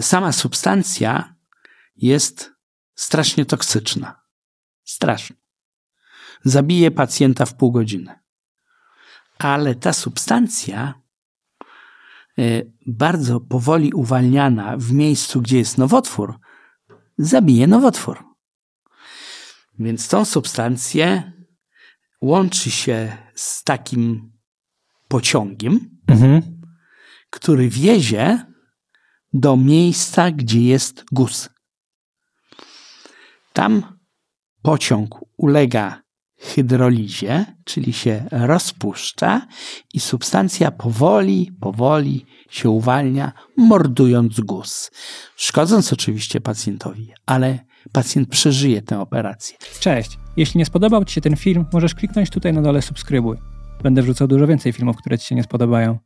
sama substancja jest strasznie toksyczna. Strasznie. Zabije pacjenta w pół godziny. Ale ta substancja y, bardzo powoli uwalniana w miejscu, gdzie jest nowotwór, zabije nowotwór. Więc tą substancję łączy się z takim pociągiem, mhm. który wiezie do miejsca, gdzie jest guz. Tam pociąg ulega hydrolizie, czyli się rozpuszcza i substancja powoli, powoli się uwalnia, mordując guz. Szkodząc oczywiście pacjentowi, ale pacjent przeżyje tę operację. Cześć! Jeśli nie spodobał Ci się ten film, możesz kliknąć tutaj na dole subskrybuj. Będę wrzucał dużo więcej filmów, które Ci się nie spodobają.